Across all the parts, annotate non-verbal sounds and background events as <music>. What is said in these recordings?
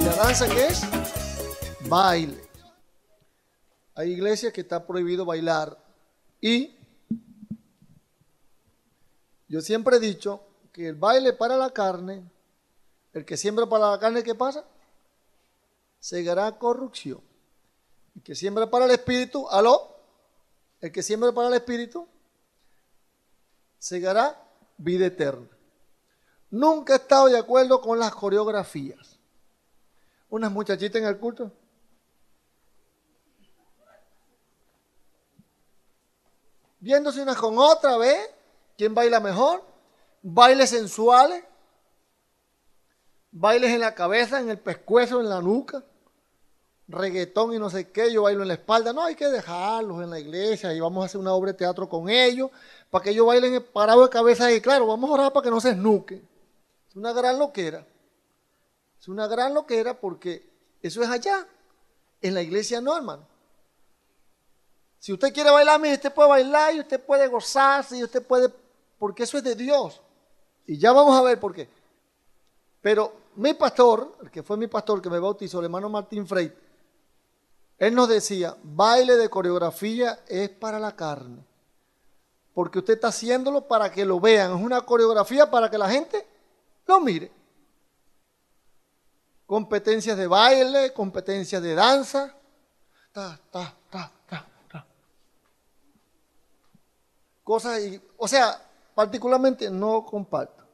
y la danza que es? Baile. Hay iglesias que está prohibido bailar. Y yo siempre he dicho que el baile para la carne, el que siembra para la carne, ¿qué pasa? segará corrupción. El que siembra para el espíritu, aló, el que siembra para el espíritu, segará vida eterna. Nunca he estado de acuerdo con las coreografías. Unas muchachitas en el culto. Viéndose unas con otra, ¿ve? ¿Quién baila mejor? Bailes sensuales. Bailes en la cabeza, en el pescuezo, en la nuca reggaetón y no sé qué, yo bailo en la espalda. No, hay que dejarlos en la iglesia y vamos a hacer una obra de teatro con ellos para que ellos bailen parado de cabeza y claro, vamos a orar para que no se esnuquen. Es una gran loquera. Es una gran loquera porque eso es allá. En la iglesia no, hermano. Si usted quiere bailar, usted puede bailar y usted puede gozarse y usted puede, porque eso es de Dios. Y ya vamos a ver por qué. Pero mi pastor, el que fue mi pastor que me bautizó, el hermano Martín Frey. Él nos decía, baile de coreografía es para la carne, porque usted está haciéndolo para que lo vean, es una coreografía para que la gente lo mire. Competencias de baile, competencias de danza, Cosas, o sea, particularmente no comparto.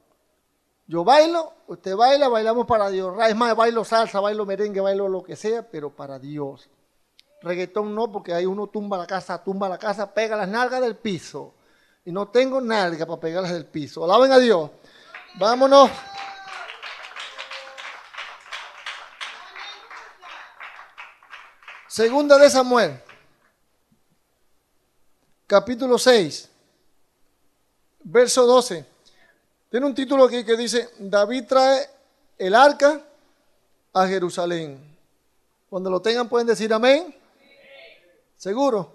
Yo bailo, usted baila, bailamos para Dios. Es más, bailo salsa, bailo merengue, bailo lo que sea, pero para Dios. Reggaetón no, porque ahí uno tumba la casa, tumba la casa, pega las nalgas del piso. Y no tengo nalga para pegarlas del piso. Alaben a Dios. Vámonos. Segunda de Samuel, capítulo 6, verso 12. Tiene un título aquí que dice, David trae el arca a Jerusalén. Cuando lo tengan pueden decir amén. ¿Seguro?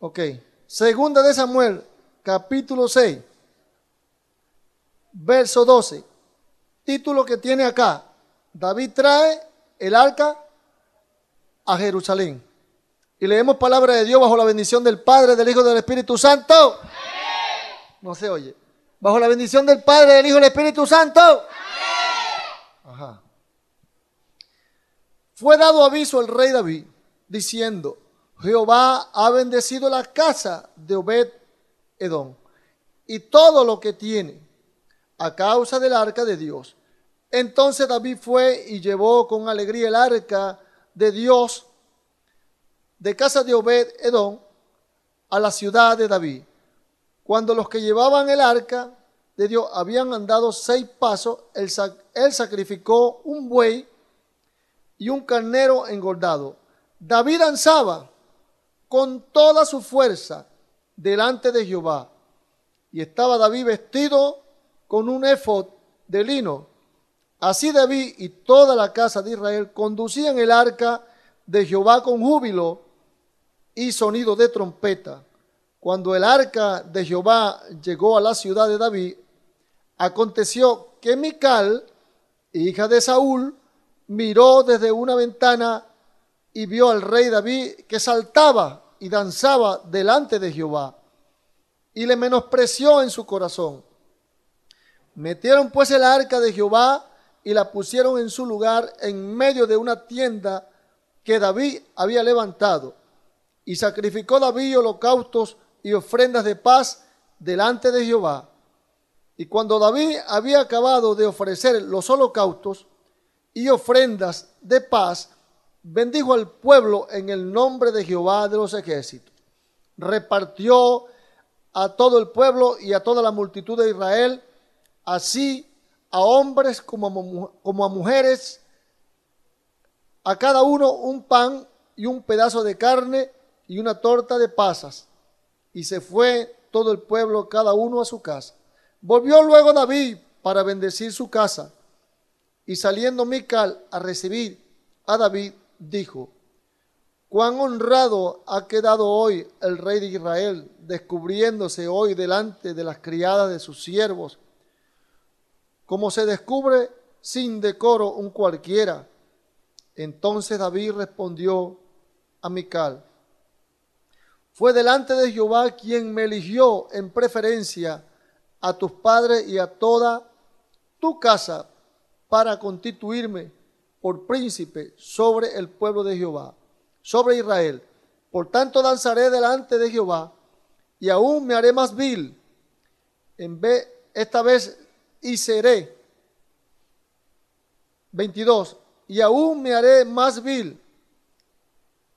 Ok. Segunda de Samuel, capítulo 6, verso 12. Título que tiene acá. David trae el arca a Jerusalén. Y leemos palabra de Dios bajo la bendición del Padre, del Hijo y del Espíritu Santo. No se oye. Bajo la bendición del Padre, del Hijo y del Espíritu Santo. Ajá. Fue dado aviso al rey David diciendo, Jehová ha bendecido la casa de Obed Edom y todo lo que tiene a causa del arca de Dios. Entonces David fue y llevó con alegría el arca de Dios de casa de Obed Edom a la ciudad de David. Cuando los que llevaban el arca de Dios habían andado seis pasos, él, sacrificó un buey y un carnero engordado. David danzaba con toda su fuerza delante de Jehová. Y estaba David vestido con un efod de lino. Así David y toda la casa de Israel conducían el arca de Jehová con júbilo y sonido de trompeta. Cuando el arca de Jehová llegó a la ciudad de David, aconteció que Mical, hija de Saúl, miró desde una ventana y vio al rey David que saltaba y danzaba delante de Jehová y le menospreció en su corazón. Metieron pues el arca de Jehová y la pusieron en su lugar en medio de una tienda que David había levantado. Y sacrificó David holocaustos y ofrendas de paz delante de Jehová. Y cuando David había acabado de ofrecer los holocaustos y ofrendas de paz, bendijo al pueblo en el nombre de Jehová de los ejércitos. Repartió a todo el pueblo y a toda la multitud de Israel, así a hombres como a, mujeres, a cada uno un pan y un pedazo de carne y una torta de pasas. Y se fue todo el pueblo, cada uno a su casa. Volvió luego David para bendecir su casa. Y saliendo Mical a recibir a David, dijo, cuán honrado ha quedado hoy el rey de Israel, descubriéndose hoy delante de las criadas de sus siervos, como se descubre sin decoro un cualquiera. Entonces David respondió a Mical, fue delante de Jehová quien me eligió en preferencia a tus padres y a toda tu casa para constituirme por príncipe sobre el pueblo de Jehová, sobre Israel. Por tanto danzaré delante de Jehová y aún me haré más vil. En vez, esta vez y seré. 22. Y aún me haré más vil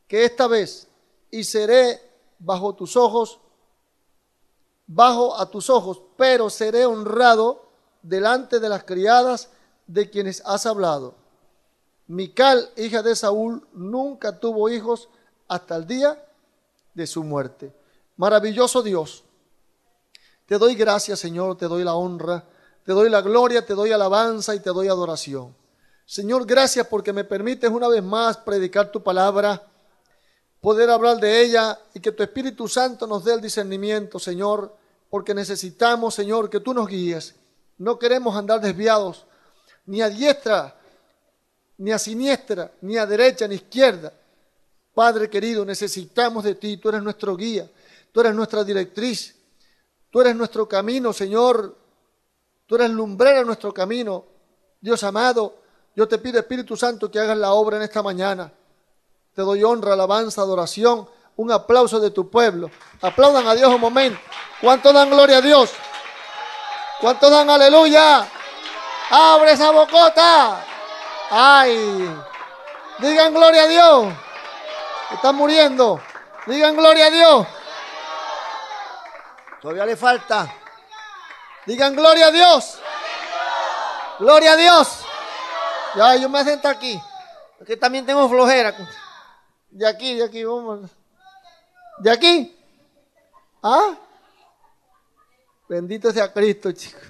que esta vez y seré bajo tus ojos, bajo a tus ojos, pero seré honrado delante de las criadas de quienes has hablado. Mical, hija de Saúl, nunca tuvo hijos hasta el día de su muerte. Maravilloso Dios. Te doy gracias, Señor, te doy la honra, te doy la gloria, te doy alabanza y te doy adoración. Señor, gracias porque me permites una vez más predicar tu palabra, poder hablar de ella y que tu Espíritu Santo nos dé el discernimiento, Señor, porque necesitamos, Señor, que tú nos guíes. No queremos andar desviados, ni a diestra ni a siniestra, ni a derecha, ni a izquierda. Padre querido, necesitamos de ti, tú eres nuestro guía, tú eres nuestra directriz, tú eres nuestro camino, Señor, tú eres lumbrera de nuestro camino. Dios amado, yo te pido, Espíritu Santo, que hagas la obra en esta mañana. Te doy honra, alabanza, adoración, un aplauso de tu pueblo. Aplaudan a Dios un momento. ¿Cuánto dan gloria a Dios? ¿Cuánto dan aleluya? ¡Abre esa bocota! Ay, digan gloria a Dios. está muriendo. Digan gloria a Dios. Todavía le falta. Digan gloria a Dios. Gloria a Dios. Ya, yo me siento aquí. Porque también tengo flojera. De aquí, de aquí, vamos. De aquí. ¿Ah? Bendito sea Cristo, chicos.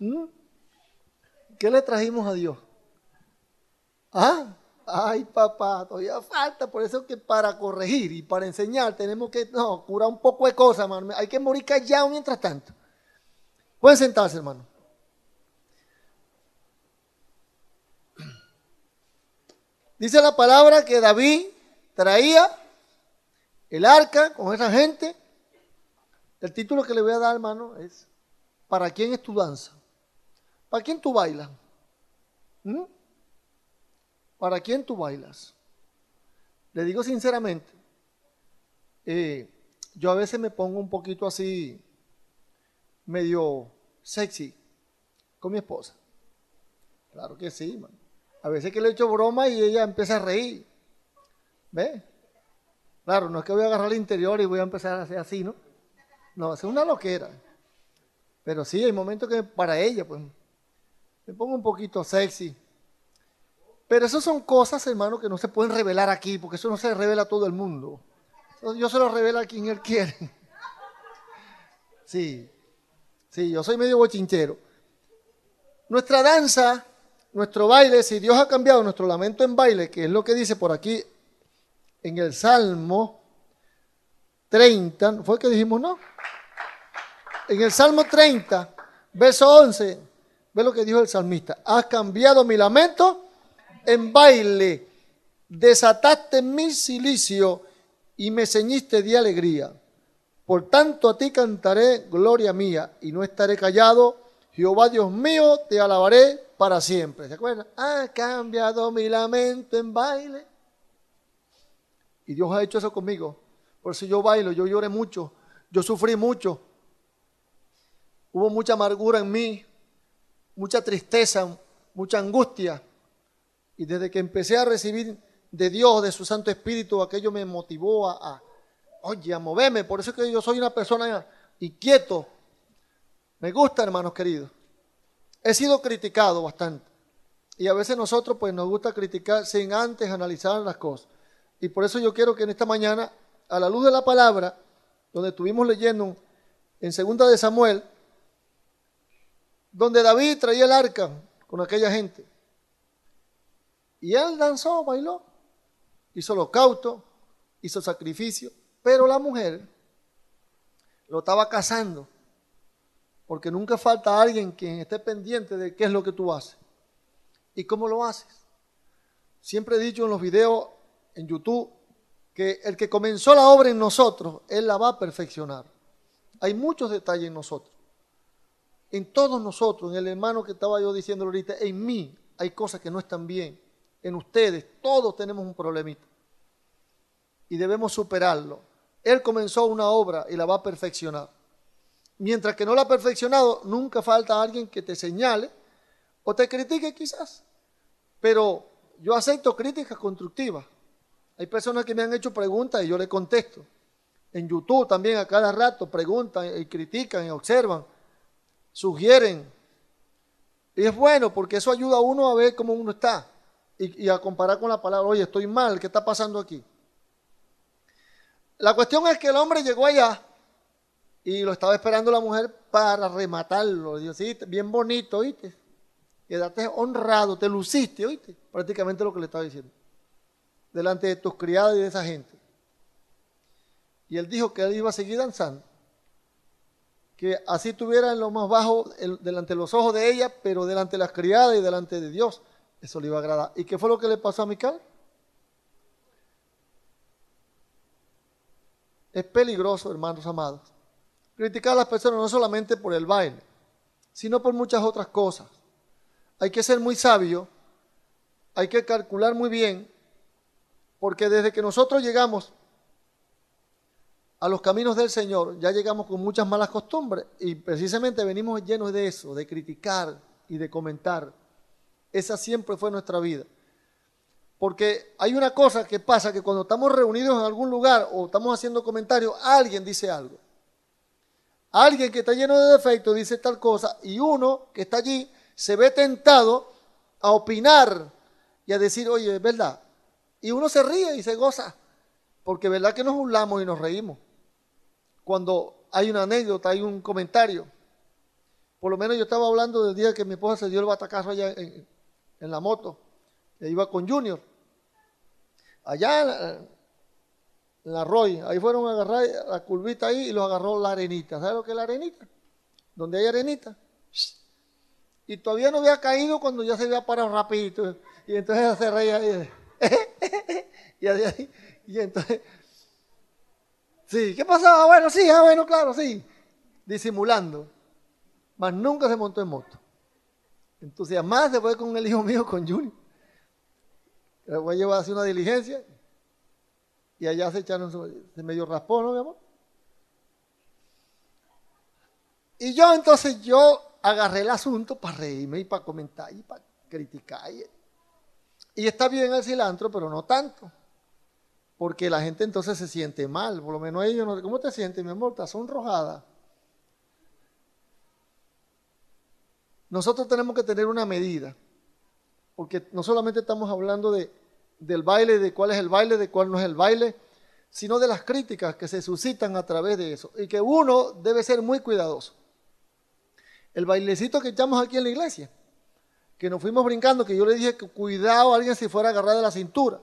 ¿Mm? ¿Qué le trajimos a Dios? ¿Ah? Ay, papá, todavía falta. Por eso que para corregir y para enseñar tenemos que, no, curar un poco de cosas, hermano. Hay que morir callado mientras tanto. Pueden sentarse, hermano. Dice la palabra que David traía el arca con esa gente. El título que le voy a dar, hermano, es ¿Para quién es tu danza? ¿Para quién tú bailas? ¿Mm? ¿Para quién tú bailas? Le digo sinceramente, eh, yo a veces me pongo un poquito así, medio sexy, con mi esposa. Claro que sí, man. A veces que le echo broma y ella empieza a reír. ¿Ve? Claro, no es que voy a agarrar el interior y voy a empezar a hacer así, ¿no? No, es una loquera. Pero sí, hay momentos que para ella, pues, me pongo un poquito sexy. Pero eso son cosas, hermano, que no se pueden revelar aquí, porque eso no se revela a todo el mundo. Yo se lo revela a quien él quiere. Sí, sí, yo soy medio bochinchero. Nuestra danza, nuestro baile, si Dios ha cambiado nuestro lamento en baile, que es lo que dice por aquí en el Salmo 30, ¿fue que dijimos no? En el Salmo 30, verso 11. Ve lo que dijo el salmista. Has cambiado mi lamento en baile. Desataste mi silicio y me ceñiste de alegría. Por tanto a ti cantaré gloria mía y no estaré callado. Jehová Dios mío, te alabaré para siempre. ¿Se acuerdan? has cambiado mi lamento en baile. Y Dios ha hecho eso conmigo. Por eso yo bailo, yo lloré mucho, yo sufrí mucho. Hubo mucha amargura en mí, mucha tristeza, mucha angustia. Y desde que empecé a recibir de Dios, de su Santo Espíritu, aquello me motivó a, oye, a moverme. Por eso que yo soy una persona inquieto. Me gusta, hermanos queridos. He sido criticado bastante. Y a veces nosotros pues nos gusta criticar sin antes analizar las cosas. Y por eso yo quiero que en esta mañana, a la luz de la palabra, donde estuvimos leyendo en Segunda de Samuel, donde David traía el arca con aquella gente. Y él danzó, bailó, hizo cautos, hizo sacrificio, pero la mujer lo estaba cazando. porque nunca falta alguien quien esté pendiente de qué es lo que tú haces y cómo lo haces. Siempre he dicho en los videos en YouTube que el que comenzó la obra en nosotros, él la va a perfeccionar. Hay muchos detalles en nosotros en todos nosotros, en el hermano que estaba yo diciendo ahorita, en mí hay cosas que no están bien, en ustedes todos tenemos un problemita y debemos superarlo. Él comenzó una obra y la va a perfeccionar. Mientras que no la ha perfeccionado, nunca falta alguien que te señale o te critique quizás. Pero yo acepto críticas constructivas. Hay personas que me han hecho preguntas y yo les contesto. En YouTube también a cada rato preguntan y critican y observan sugieren. Y es bueno porque eso ayuda a uno a ver cómo uno está y, a comparar con la palabra, oye, estoy mal, ¿qué está pasando aquí? La cuestión es que el hombre llegó allá y lo estaba esperando la mujer para rematarlo. Dios, sí, bien bonito, ¿oíste? Quedaste honrado, te luciste, ¿oíste? Prácticamente lo que le estaba diciendo. Delante de tus criados y de esa gente. Y él dijo que él iba a seguir danzando que así tuviera en lo más bajo delante de los ojos de ella, pero delante de las criadas y delante de Dios. Eso le iba a agradar. ¿Y qué fue lo que le pasó a Mical? Es peligroso, hermanos amados, criticar a las personas no solamente por el baile, sino por muchas otras cosas. Hay que ser muy sabio, hay que calcular muy bien, porque desde que nosotros llegamos a los caminos del Señor, ya llegamos con muchas malas costumbres y precisamente venimos llenos de eso, de criticar y de comentar. Esa siempre fue nuestra vida. Porque hay una cosa que pasa, que cuando estamos reunidos en algún lugar o estamos haciendo comentarios, alguien dice algo. Alguien que está lleno de defectos dice tal cosa y uno que está allí se ve tentado a opinar y a decir, oye, es verdad. Y uno se ríe y se goza, porque verdad que nos burlamos y nos reímos cuando hay una anécdota, hay un comentario. Por lo menos yo estaba hablando del día que mi esposa se dio el batacazo allá en, la moto, Y iba con Junior. Allá en la, Roy, ahí fueron a agarrar la curvita ahí y los agarró la arenita. ¿Sabes lo que es la arenita? Donde hay arenita. Y todavía no había caído cuando ya se había parado rapidito. Y entonces se reía <laughs> y entonces Sí, ¿qué pasaba? Ah, bueno, sí, ah, bueno, claro, sí. Disimulando. Mas nunca se montó en moto. Entonces, más se fue con el hijo mío, con Junior. Le voy a llevar a una diligencia. Y allá se echaron, se medio raspó, ¿no, mi amor? Y yo entonces, yo agarré el asunto para reírme y para comentar y para criticar. y está bien el cilantro, pero no tanto porque la gente entonces se siente mal, por lo menos ellos no, ¿cómo te sientes, mi amor? Estás sonrojada. Nosotros tenemos que tener una medida, porque no solamente estamos hablando del baile, de cuál es el baile, de cuál no es el baile, sino de las críticas que se suscitan a través de eso, y que uno debe ser muy cuidadoso. El bailecito que echamos aquí en la iglesia, que nos fuimos brincando, que yo le dije que cuidado a alguien si fuera agarrada de la cintura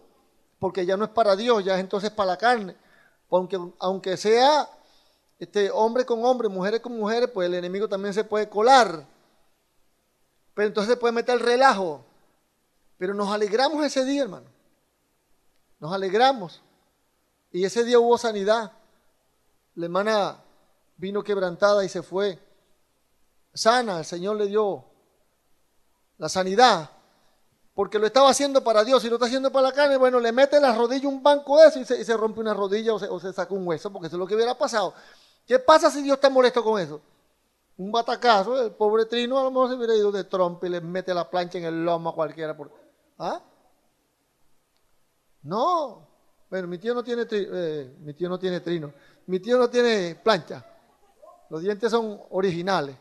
porque ya no es para Dios, ya es entonces para la carne. Porque aunque sea este, hombre con hombre, mujeres con mujeres, pues el enemigo también se puede colar. Pero entonces se puede meter el relajo. Pero nos alegramos ese día, hermano. Nos alegramos. Y ese día hubo sanidad. La hermana vino quebrantada y se fue. Sana, el Señor le dio la sanidad porque lo estaba haciendo para Dios y lo está haciendo para la carne, bueno, le mete la rodilla un banco de eso y se, rompe una rodilla o se, saca un hueso, porque eso es lo que hubiera pasado. ¿Qué pasa si Dios está molesto con eso? Un batacazo, el pobre Trino a lo mejor se hubiera ido de trompe y le mete la plancha en el lomo a cualquiera. ¿Ah? No. Bueno, mi tío no tiene eh, mi tío no tiene trino. Mi tío no tiene plancha. Los dientes son originales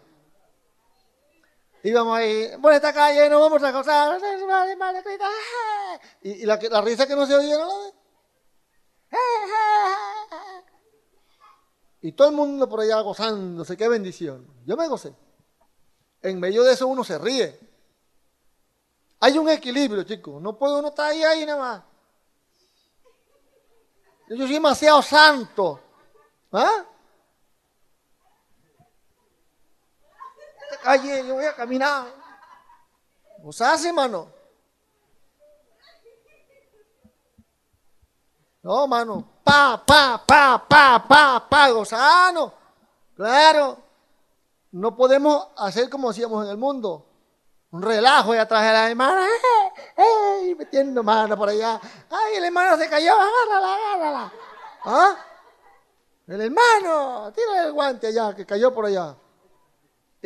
íbamos ahí, por esta calle no vamos a gozar, y, la, risa que no se oía, ¿no Y todo el mundo por allá gozándose, qué bendición. Yo me gocé. En medio de eso uno se ríe. Hay un equilibrio, chicos. No puedo, uno estar ahí, ahí nada más. Yo soy demasiado santo. ¿Ah? calle, yo voy a caminar. ¿Vos hace, hermano? No, mano. Pa, pa, pa, pa, pa, pa, gozano. Claro. No podemos hacer como hacíamos en el mundo. Un relajo y atrás de la hermana. ¡Ey, eh, eh, metiendo mano por allá. ¡Ay, el hermano se cayó! ¡Agárrala, agárrala! ¿Ah? El hermano, tira el guante allá, que cayó por allá.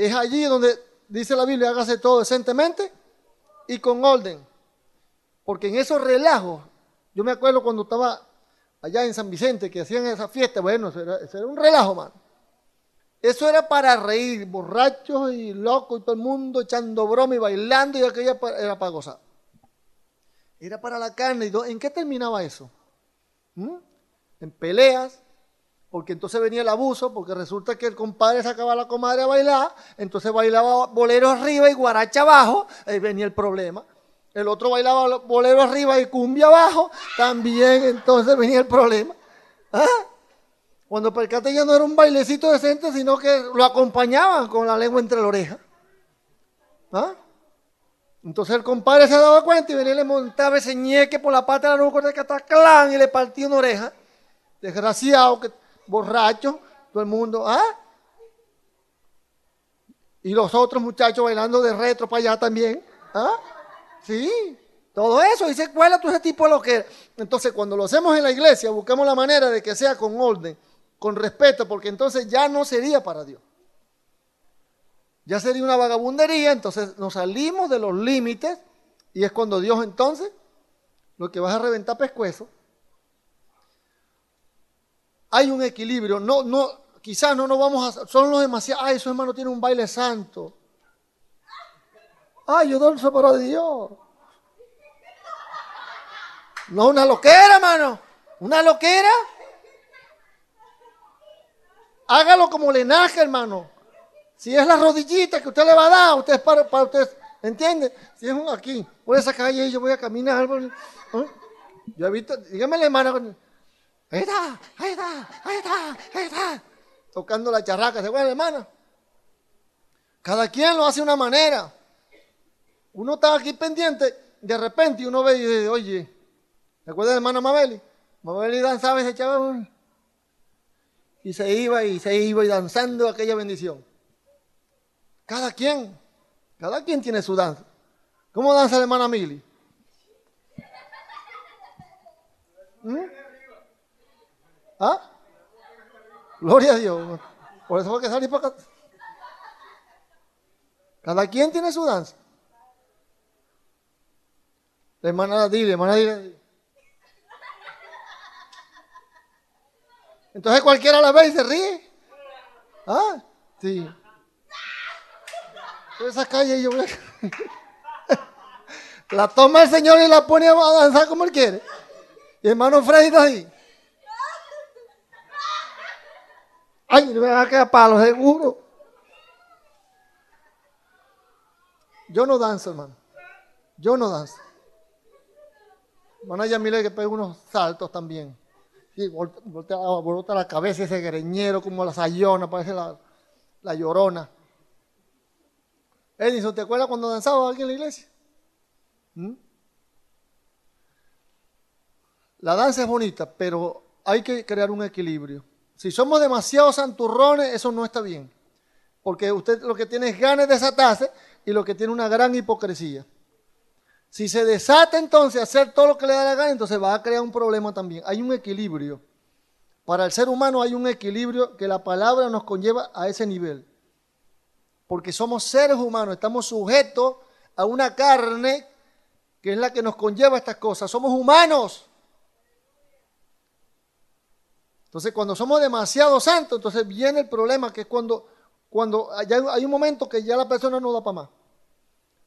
Es allí donde dice la Biblia, hágase todo decentemente y con orden. Porque en esos relajos, yo me acuerdo cuando estaba allá en San Vicente, que hacían esa fiesta, bueno, era, un relajo, man. Eso era para reír, borrachos y locos y todo el mundo echando broma y bailando y aquella era para gozar. Era para la carne. ¿Y ¿En qué terminaba eso? ¿Mm? En peleas, porque entonces venía el abuso, porque resulta que el compadre sacaba la comadre a bailar, entonces bailaba bolero arriba y guaracha abajo, ahí venía el problema. El otro bailaba bolero arriba y cumbia abajo, también entonces venía el problema. ¿Ah? Cuando percate ya no era un bailecito decente, sino que lo acompañaban con la lengua entre la oreja. ¿Ah? Entonces el compadre se daba cuenta y venía y le montaba ese ñeque por la pata de la nuca de Cataclán y le partía una oreja. Desgraciado que borrachos, todo el mundo, ¿ah? Y los otros muchachos bailando de retro para allá también, ¿ah? Sí, todo eso, y se cuela todo ese tipo de lo que... Entonces, cuando lo hacemos en la iglesia, buscamos la manera de que sea con orden, con respeto, porque entonces ya no sería para Dios. Ya sería una vagabundería, entonces nos salimos de los límites y es cuando Dios entonces lo que vas a reventar pescuezo hay un equilibrio. No, no, quizás no nos vamos a. Son los demasiados. Ay, su hermano tiene un baile santo. Ay, yo danzo para Dios. No, una loquera, hermano. Una loquera. Hágalo como le nazca, hermano. Si es la rodillita que usted le va a dar, usted para, para usted. ¿Entiende? Si es un aquí, por esa calle yo voy a caminar. ¿eh? Yo he visto, dígame, hermano. Ahí está, ahí está, ahí está, ahí está. Tocando la charraca, ¿se acuerdan, hermana? Cada quien lo hace de una manera. Uno está aquí pendiente, de repente uno ve y dice, oye, ¿te acuerdas de hermana Mabeli? Mabeli danzaba ese se Y se iba y se iba y danzando aquella bendición. Cada quien, cada quien tiene su danza. ¿Cómo danza la hermana Mili? ¿Mm? ¿Ah? Gloria a Dios. Por eso fue que salí para acá. Cada quien tiene su danza. La hermana dile, hermana dile. Entonces cualquiera la ve y se ríe. ¿Ah? Sí. Por esas calle yo <laughs> La toma el Señor y la pone a danzar como él quiere. Y hermano Freddy está ahí. Ay, me va a quedar palo seguro. Yo no danzo, hermano. Yo no danzo. ya Yamile que pega unos saltos también. Y voltea, ah, la cabeza ese greñero como la sayona, parece la, la llorona. Edison, ¿te acuerdas cuando danzaba alguien en la iglesia? ¿Mm? La danza es bonita, pero hay que crear un equilibrio. Si somos demasiados santurrones, eso no está bien. Porque usted lo que tiene es ganas de desatarse y lo que tiene una gran hipocresía. Si se desata entonces hacer todo lo que le da la gana, entonces va a crear un problema también. Hay un equilibrio. Para el ser humano hay un equilibrio que la palabra nos conlleva a ese nivel. Porque somos seres humanos, estamos sujetos a una carne que es la que nos conlleva estas cosas. Somos humanos. Entonces, cuando somos demasiado santos, entonces viene el problema, que es cuando, cuando hay, un momento que ya la persona no da para más.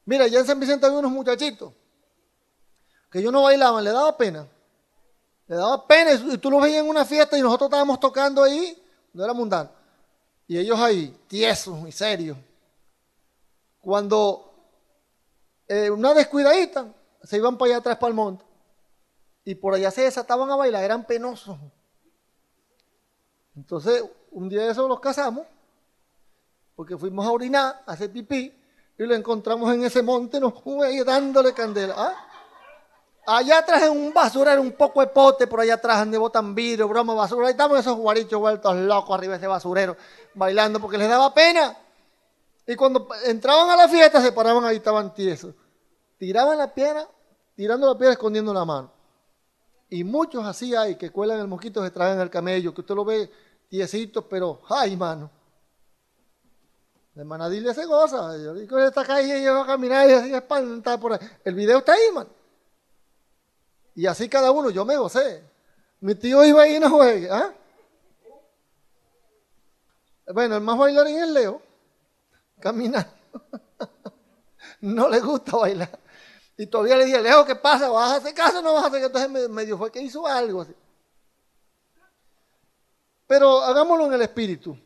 Mira, ya en San Vicente había unos muchachitos que ellos no bailaban, le daba pena. Le daba pena y tú los veías en una fiesta y nosotros estábamos tocando ahí, no era mundano. Y ellos ahí, tiesos y serios. Cuando eh, una descuidadita, se iban para allá atrás para el monte. Y por allá se desataban a bailar, eran penosos. Entonces, un día de eso los casamos, porque fuimos a orinar, a hacer pipí, y lo encontramos en ese monte, nos fuimos ahí dándole candela. ¿ah? Allá atrás en un basurero, un poco de pote, por allá atrás donde botan vidrio, broma, basura. Ahí estamos esos guarichos vueltos locos arriba de ese basurero, bailando porque les daba pena. Y cuando entraban a la fiesta se paraban ahí, estaban tiesos. Tiraban la piedra, tirando la piedra, escondiendo la mano. Y muchos así hay que cuelan el mosquito, se traen el camello, que usted lo ve tiesito, pero ay, mano. La hermana Dile se goza. Yo digo, esta calle yo a caminar y así espantada por ahí. El video está ahí, mano. Y así cada uno, yo me gocé. Mi tío iba ahí y no juegue. ¿ah? Bueno, el más bailarín es Leo. Caminar. <laughs> no le gusta bailar. Y todavía le dije, Leo, ¿qué pasa? ¿Vas a hacer caso o no vas a hacer Entonces medio fue que hizo algo así. Pero hagámoslo en el espíritu.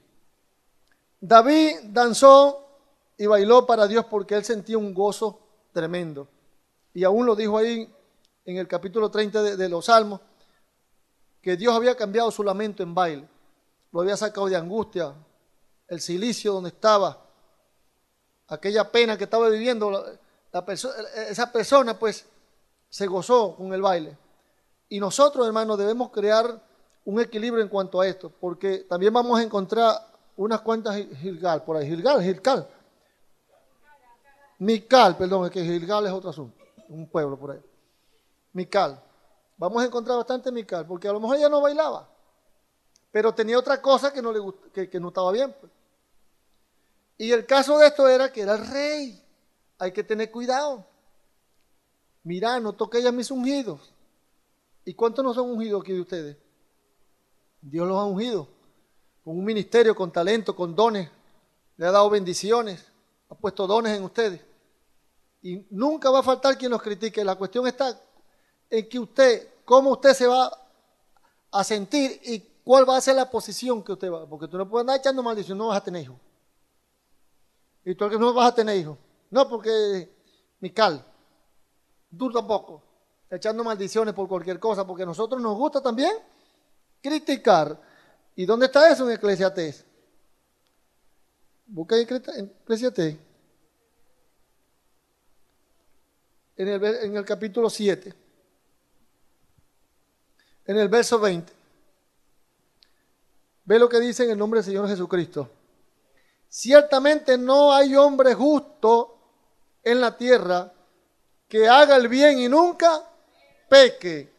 David danzó y bailó para Dios porque él sentía un gozo tremendo. Y aún lo dijo ahí en el capítulo 30 de, los Salmos, que Dios había cambiado su lamento en baile. Lo había sacado de angustia, el silicio donde estaba, aquella pena que estaba viviendo, la, esa persona pues se gozó con el baile. Y nosotros, hermanos, debemos crear un equilibrio en cuanto a esto, porque también vamos a encontrar unas cuantas Gilgal por ahí. Gilgal, Gilgal. Mical, perdón, es que Gilgal es otro asunto, un pueblo por ahí. Mical. Vamos a encontrar bastante Mical, porque a lo mejor ella no bailaba, pero tenía otra cosa que no, le que, no estaba bien. Pues. Y el caso de esto era que era el rey. Hay que tener cuidado. Mirá, no toque a mis ungidos. ¿Y cuántos no son ungidos aquí de ustedes? Dios los ha ungido con un ministerio, con talento, con dones. Le ha dado bendiciones, ha puesto dones en ustedes. Y nunca va a faltar quien los critique. La cuestión está en que usted, cómo usted se va a sentir y cuál va a ser la posición que usted va. Porque tú no puedes andar echando maldiciones no vas a tener hijos. Y tú no vas a tener hijos. No, porque Mical cal, tú tampoco. Echando maldiciones por cualquier cosa, porque a nosotros nos gusta también criticar. ¿Y dónde está eso en Eclesiastes? Busca en Eclesiastes, En el, en el capítulo 7. En el verso 20. Ve lo que dice en el nombre del Señor Jesucristo. Ciertamente no hay hombre justo en la tierra que haga el bien y nunca peque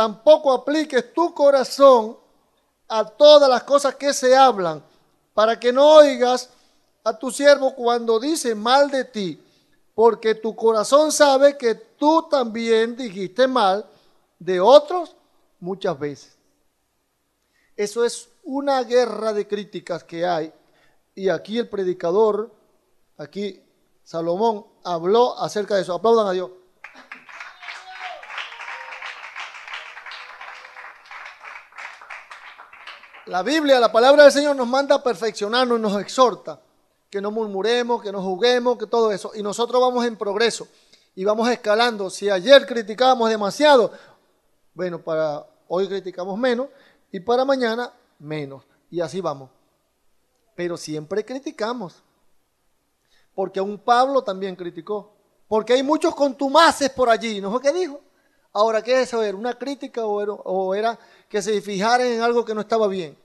tampoco apliques tu corazón a todas las cosas que se hablan, para que no oigas a tu siervo cuando dice mal de ti, porque tu corazón sabe que tú también dijiste mal de otros muchas veces. Eso es una guerra de críticas que hay. Y aquí el predicador, aquí Salomón, habló acerca de eso. Aplaudan a Dios. La Biblia, la palabra del Señor nos manda a perfeccionarnos y nos exhorta que no murmuremos, que no juguemos, que todo eso. Y nosotros vamos en progreso y vamos escalando. Si ayer criticábamos demasiado, bueno, para hoy criticamos menos y para mañana menos. Y así vamos. Pero siempre criticamos. Porque un Pablo también criticó. Porque hay muchos contumaces por allí. ¿No es que dijo? Ahora, ¿qué eso era? ¿Una crítica o era, que se fijaran en algo que no estaba bien?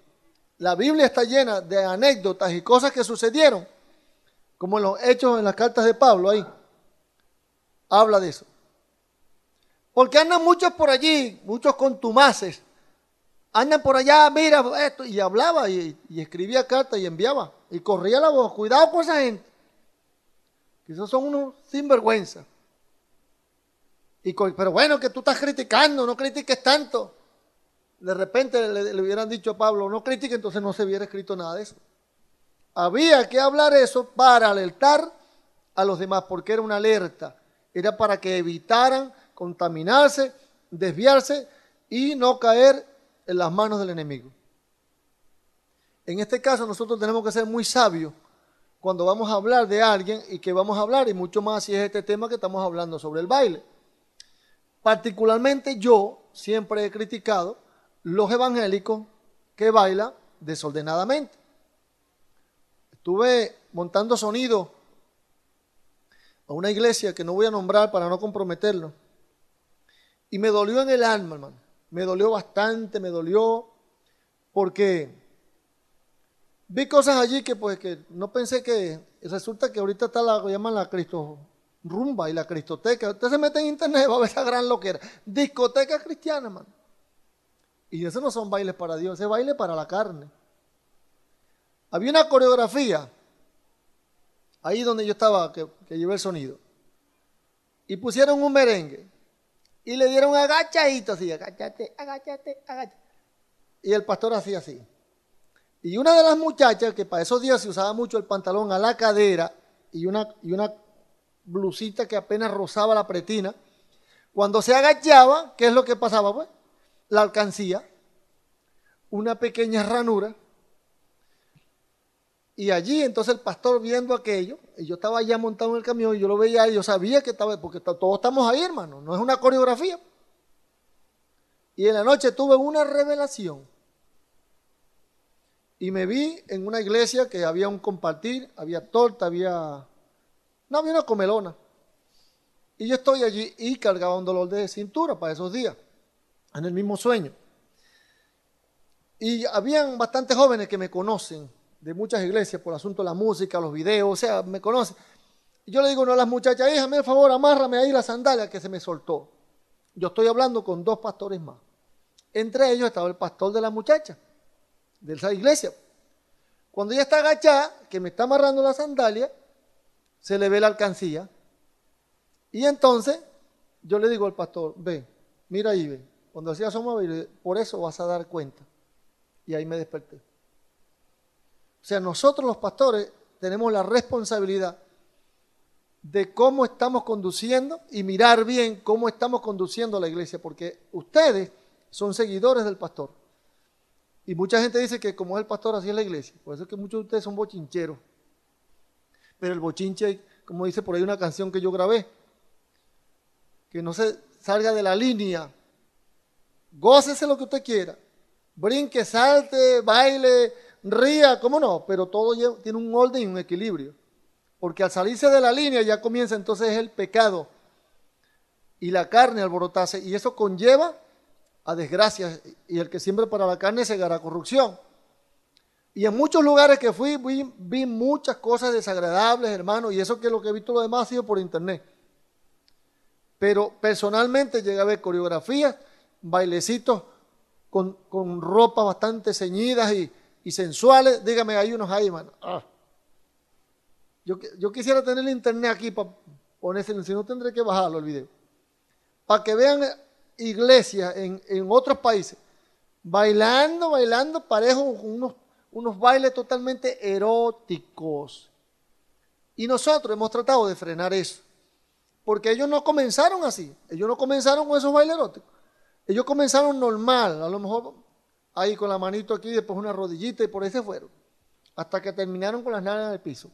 La Biblia está llena de anécdotas y cosas que sucedieron, como los hechos en las cartas de Pablo ahí. Habla de eso. Porque andan muchos por allí, muchos contumaces. Andan por allá, mira esto. Y hablaba y, escribía cartas y enviaba. Y corría la voz. Cuidado con esa gente. Que esos son unos sinvergüenzas pero bueno, que tú estás criticando, no critiques tanto. De repente le, le hubieran dicho a Pablo, no critique, entonces no se hubiera escrito nada de eso. Había que hablar eso para alertar a los demás, porque era una alerta. Era para que evitaran contaminarse, desviarse y no caer en las manos del enemigo. En este caso nosotros tenemos que ser muy sabios cuando vamos a hablar de alguien y que vamos a hablar, y mucho más si es este tema que estamos hablando sobre el baile. Particularmente yo siempre he criticado los evangélicos que bailan desordenadamente. Estuve montando sonido a una iglesia que no voy a nombrar para no comprometerlo. Y me dolió en el alma, hermano. Me dolió bastante, me dolió porque vi cosas allí que pues que no pensé que resulta que ahorita está la llaman la Cristo rumba y la cristoteca. Usted se mete en internet, va a ver esa gran loquera. Discoteca cristiana, hermano. Y esos no son bailes para Dios, ese baile para la carne. Había una coreografía, ahí donde yo estaba, que, llevé el sonido. Y pusieron un merengue. Y le dieron agachadito así, agachate, agachate, agachate. Y el pastor hacía así. Y una de las muchachas, que para esos días se usaba mucho el pantalón a la cadera y una, y una blusita que apenas rozaba la pretina. Cuando se agachaba, ¿qué es lo que pasaba? Pues la alcancía, una pequeña ranura. Y allí entonces el pastor viendo aquello, y yo estaba ya montado en el camión y yo lo veía y yo sabía que estaba, porque todos estamos ahí, hermano, no es una coreografía. Y en la noche tuve una revelación. Y me vi en una iglesia que había un compartir, había torta, había no había una comelona. Y yo estoy allí y cargaba un dolor de cintura para esos días, en el mismo sueño. Y habían bastantes jóvenes que me conocen de muchas iglesias por el asunto de la música, los videos, o sea, me conocen. Y yo le digo no a las muchachas, déjame el favor, amárrame ahí la sandalia que se me soltó. Yo estoy hablando con dos pastores más. Entre ellos estaba el pastor de la muchacha, de esa iglesia. Cuando ella está agachada, que me está amarrando la sandalia, se le ve la alcancía. Y entonces yo le digo al pastor, ve, mira ahí, ve. Cuando hacía somos por eso vas a dar cuenta. Y ahí me desperté. O sea, nosotros los pastores tenemos la responsabilidad de cómo estamos conduciendo y mirar bien cómo estamos conduciendo a la iglesia, porque ustedes son seguidores del pastor. Y mucha gente dice que como es el pastor, así es la iglesia. Por eso es que muchos de ustedes son bochincheros pero el bochinche, como dice por ahí una canción que yo grabé, que no se salga de la línea, gócese lo que usted quiera, brinque, salte, baile, ría, cómo no, pero todo tiene un orden y un equilibrio, porque al salirse de la línea ya comienza entonces el pecado y la carne alborotarse, y eso conlleva a desgracias, y el que siembra para la carne se gara corrupción. Y en muchos lugares que fui, vi, muchas cosas desagradables, hermano, y eso que lo que he visto lo demás ha sido por internet. Pero personalmente llegué a ver coreografías, bailecitos con, con bastante ceñidas y, y, sensuales. Dígame, hay unos ahí, hermano. Ah. Yo, quisiera tener el internet aquí para ponerse, si no tendré que bajarlo el video. Para que vean iglesias en, en otros países, bailando, bailando parejo con unos unos bailes totalmente eróticos. Y nosotros hemos tratado de frenar eso, porque ellos no comenzaron así, ellos no comenzaron con esos bailes eróticos, ellos comenzaron normal, a lo mejor ahí con la manito aquí, después una rodillita y por ahí se fueron, hasta que terminaron con las nalgas del piso.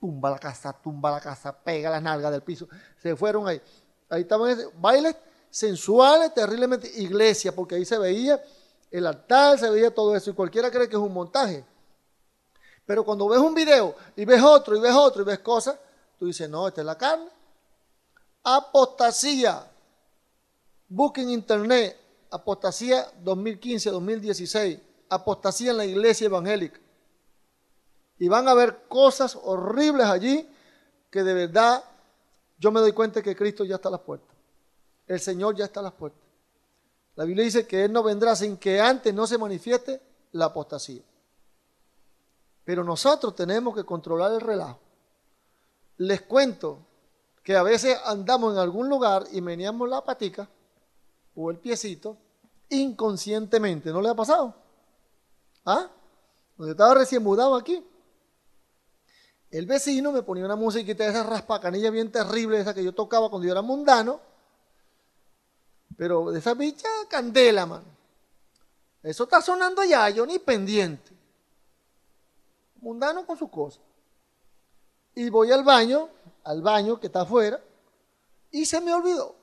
Tumba la casa, tumba la casa, pega las nalgas del piso, se fueron ahí. Ahí estaban bailes sensuales, terriblemente iglesia, porque ahí se veía el altar, se veía todo eso y cualquiera cree que es un montaje. Pero cuando ves un video y ves otro y ves otro y ves cosas, tú dices, no, esta es la carne. Apostasía. Busquen internet, apostasía 2015-2016, apostasía en la iglesia evangélica. Y van a ver cosas horribles allí que de verdad yo me doy cuenta que Cristo ya está a las puertas. El Señor ya está a las puertas. La Biblia dice que Él no vendrá sin que antes no se manifieste la apostasía. Pero nosotros tenemos que controlar el relajo. Les cuento que a veces andamos en algún lugar y meneamos la patica o el piecito inconscientemente. ¿No le ha pasado? ¿Ah? Donde estaba recién mudado aquí. El vecino me ponía una musiquita de esas raspacanillas bien terrible, esa que yo tocaba cuando yo era mundano. Pero de esa bicha, candela, mano. Eso está sonando ya, yo ni pendiente. Mundano con su cosa. Y voy al baño, al baño que está afuera, y se me olvidó.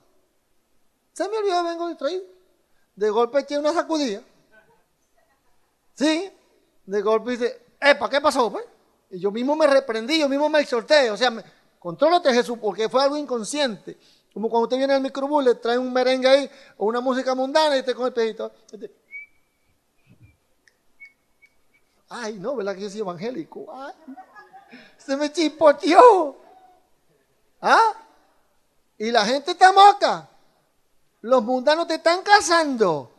Se me olvidó, vengo distraído. De golpe eché una sacudida. Sí, de golpe dice, epa, ¿qué pasó? Pues? Y yo mismo me reprendí, yo mismo me exhorté. O sea, me, contrólate Jesús, porque fue algo inconsciente. Como cuando usted viene al microbús, le trae un merengue ahí o una música mundana y usted con el pedito. Este. Ay, no, ¿verdad que yo soy evangélico? se me chispoteó. ¿Ah? Y la gente está moca. Los mundanos te están cazando.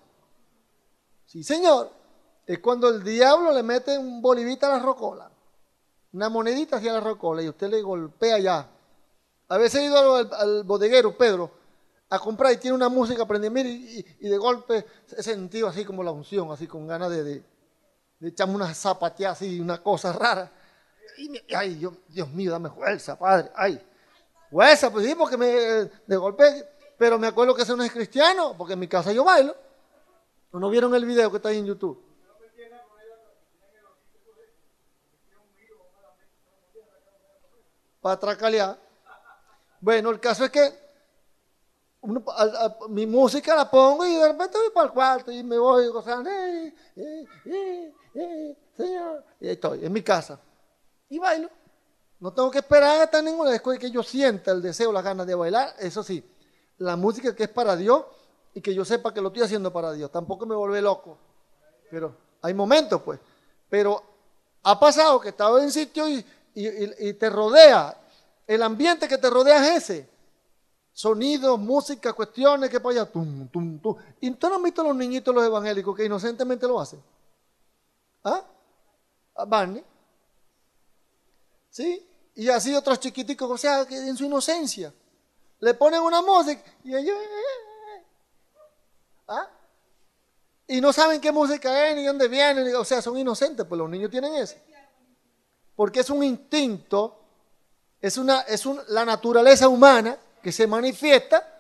Sí, señor. Es cuando el diablo le mete un bolivita a la rocola. Una monedita hacia la rocola y usted le golpea ya. A veces he ido al, bodeguero, Pedro, a comprar y tiene una música prendida mire, y, de golpe he sentido así como la unción, así con ganas de, echarme una zapateada y una cosa rara. Y ay, Dios mío, dame fuerza, padre, ay. Fuerza, pues sí, porque me, eh, de golpe, pero me acuerdo que ese no es cristiano, porque en mi casa yo bailo. ¿No vieron el video que está ahí en YouTube? Para tracalear. Bueno, el caso es que mi música la pongo y de repente voy para el cuarto y me voy gozando, eh, eh, eh, eh, señor, y ahí estoy, en mi casa. Y bailo. No tengo que esperar hasta ninguna vez que yo sienta el deseo, las ganas de bailar. Eso sí, la música que es para Dios y que yo sepa que lo estoy haciendo para Dios. Tampoco me vuelve loco. Pero hay momentos, pues. Pero ha pasado que estaba en sitio y, y te rodea el ambiente que te rodea es ese. Sonidos, música, cuestiones, que para allá, tum, tum, tum. ¿Y tú no has visto a los niñitos, los evangélicos, que inocentemente lo hacen? ¿Ah? Barney. ¿Sí? Y así otros chiquiticos, o sea, que en su inocencia. Le ponen una música y ellos... Eh, eh, eh. ¿Ah? Y no saben qué música es, ni dónde viene, o sea, son inocentes, pues los niños tienen eso. Porque es un instinto es, una, es la naturaleza humana que se manifiesta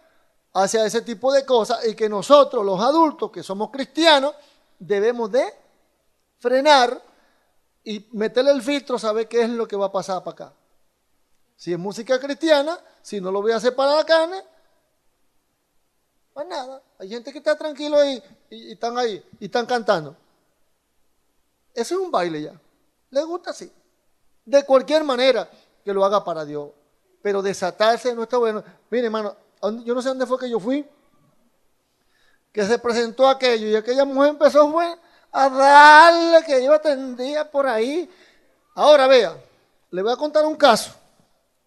hacia ese tipo de cosas y que nosotros los adultos que somos cristianos debemos de frenar y meterle el filtro, saber qué es lo que va a pasar para acá. Si es música cristiana, si no lo voy a hacer para la carne, pues nada. Hay gente que está tranquilo ahí y, y están ahí y están cantando. Eso es un baile ya. Les gusta así. De cualquier manera, que lo haga para Dios. Pero desatarse no está bueno. Mire, hermano, yo no sé dónde fue que yo fui, que se presentó aquello y aquella mujer empezó fue, a darle que yo atendía por ahí. Ahora vea, le voy a contar un caso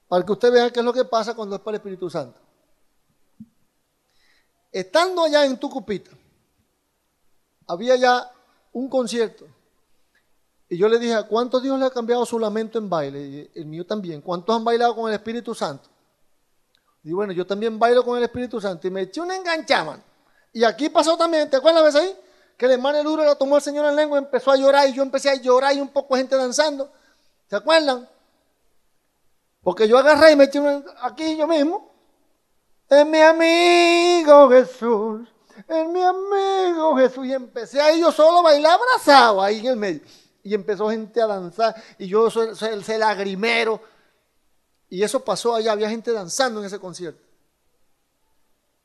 para que usted vea qué es lo que pasa cuando es para el Espíritu Santo. Estando allá en Tucupita, había ya un concierto y yo le dije, ¿a cuántos Dios le ha cambiado su lamento en baile? el mío también. ¿Cuántos han bailado con el Espíritu Santo? Y bueno, yo también bailo con el Espíritu Santo. Y me eché una enganchada. Y aquí pasó también, ¿te acuerdas la vez ahí? Que el hermano duro la tomó el Señor en lengua, y empezó a llorar y yo empecé a llorar y un poco de gente danzando. ¿Se acuerdan? Porque yo agarré y me eché una, aquí yo mismo. Es mi amigo Jesús, es mi amigo Jesús. Y empecé ahí yo solo a bailar abrazado ahí en el medio y empezó gente a danzar y yo soy, el, lagrimero. Y eso pasó allá, había gente danzando en ese concierto.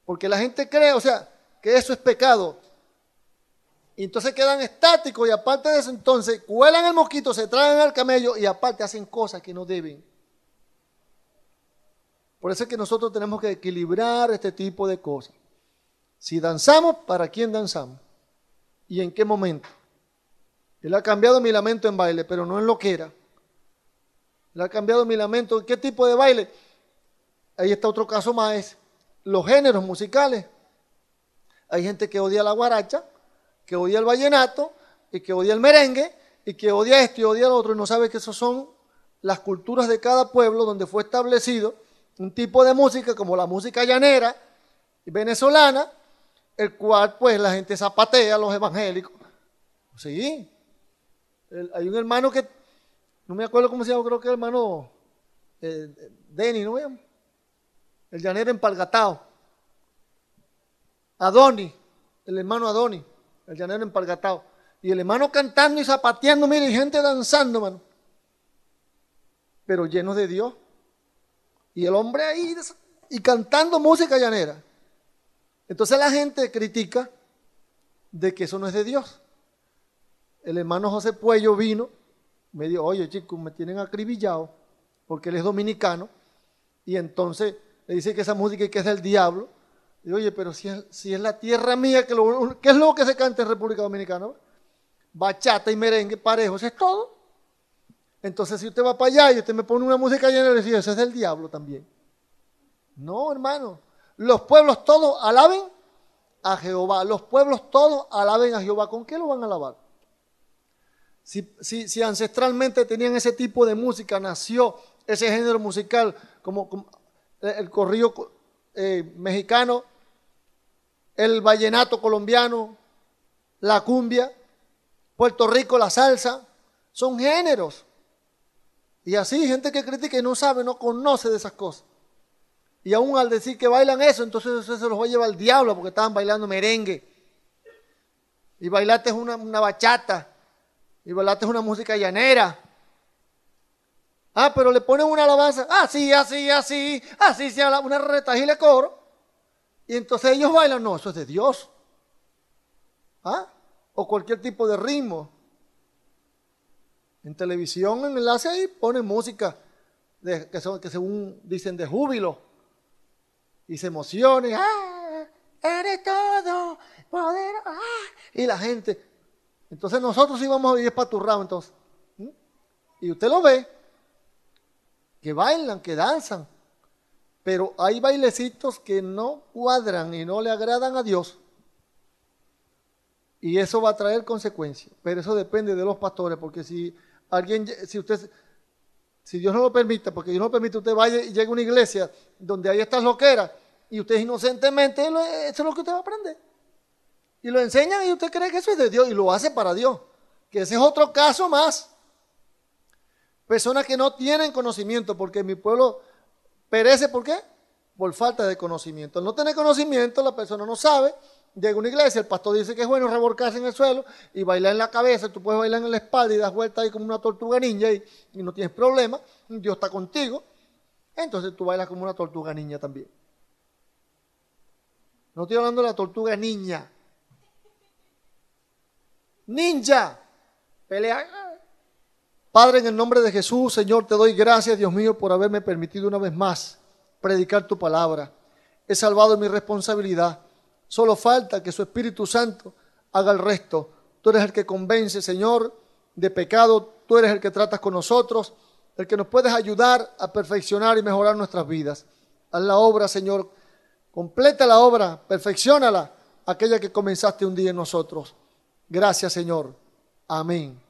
Porque la gente cree, o sea, que eso es pecado. Y entonces quedan estáticos y aparte de eso entonces cuelan el mosquito, se traen al camello y aparte hacen cosas que no deben. Por eso es que nosotros tenemos que equilibrar este tipo de cosas. Si danzamos, ¿para quién danzamos? ¿Y en qué momento? Él ha cambiado mi lamento en baile, pero no en lo que era. Él ha cambiado mi lamento. ¿Qué tipo de baile? Ahí está otro caso más, los géneros musicales. Hay gente que odia la guaracha, que odia el vallenato, y que odia el merengue, y que odia esto y odia lo otro, y no sabe que esos son las culturas de cada pueblo donde fue establecido un tipo de música como la música llanera y venezolana, el cual pues la gente zapatea, a los evangélicos. Sí, hay un hermano que, no me acuerdo cómo se llama, creo que el hermano eh, Denny, ¿no? El llanero empalgatado. Adoni, el hermano Adoni, el llanero empalgatado. Y el hermano cantando y zapateando, mire, y gente danzando, mano. Pero lleno de Dios. Y el hombre ahí y cantando música llanera. Entonces la gente critica de que eso no es de Dios el hermano José Puello vino, me dijo, oye chicos, me tienen acribillado, porque él es dominicano, y entonces le dice que esa música que es del diablo. Y oye, pero si es, la tierra mía, que ¿qué es lo que se canta en República Dominicana? Bachata y merengue, parejos, es todo. Entonces, si usted va para allá y usted me pone una música llena, le dice, eso es del diablo también. No, hermano. Los pueblos todos alaben a Jehová. Los pueblos todos alaben a Jehová. ¿Con qué lo van a alabar? Si, ancestralmente tenían ese tipo de música, nació ese género musical como, eh, el corrido eh, mexicano, el vallenato colombiano, la cumbia, Puerto Rico la salsa, son géneros. Y así, gente que critica y no sabe, no conoce de esas cosas. Y aún al decir que bailan eso, entonces eso se los va a llevar al diablo porque estaban bailando merengue. Y bailaste es una bachata. Y balata es una música llanera. Ah, pero le ponen una alabanza. Así, así, así. Así se habla una retajila coro. Y entonces ellos bailan. No, eso es de Dios. ¿Ah? O cualquier tipo de ritmo. En televisión, en enlace ahí, ponen música que, según dicen de júbilo. Y se emocionan. ¡Ah! Eres todo poder. ¡Ah! Y la gente, entonces nosotros íbamos a ir espaturrados entonces. Y usted lo ve, que bailan, que danzan, pero hay bailecitos que no cuadran y no le agradan a Dios. Y eso va a traer consecuencias, pero eso depende de los pastores, porque si alguien, si usted, si Dios no lo permite, porque Dios no lo permite, usted vaya y llegue a una iglesia donde hay estas loqueras y usted inocentemente, eso es lo que usted va a aprender. Y lo enseñan y usted cree que eso es de Dios y lo hace para Dios. Que ese es otro caso más. Personas que no tienen conocimiento, porque mi pueblo perece, ¿por qué? Por falta de conocimiento. Al no tener conocimiento, la persona no sabe. Llega una iglesia, el pastor dice que es bueno reborcarse en el suelo y bailar en la cabeza, tú puedes bailar en la espalda y das vuelta ahí como una tortuga niña y, y no tienes problema, Dios está contigo. Entonces tú bailas como una tortuga niña también. No estoy hablando de la tortuga niña, ninja. Pelea. Padre, en el nombre de Jesús, Señor, te doy gracias, Dios mío, por haberme permitido una vez más predicar tu palabra. He salvado mi responsabilidad. Solo falta que su Espíritu Santo haga el resto. Tú eres el que convence, Señor, de pecado. Tú eres el que tratas con nosotros, el que nos puedes ayudar a perfeccionar y mejorar nuestras vidas. Haz la obra, Señor. Completa la obra, perfeccionala, aquella que comenzaste un día en nosotros. Gracias, Señor. Amén.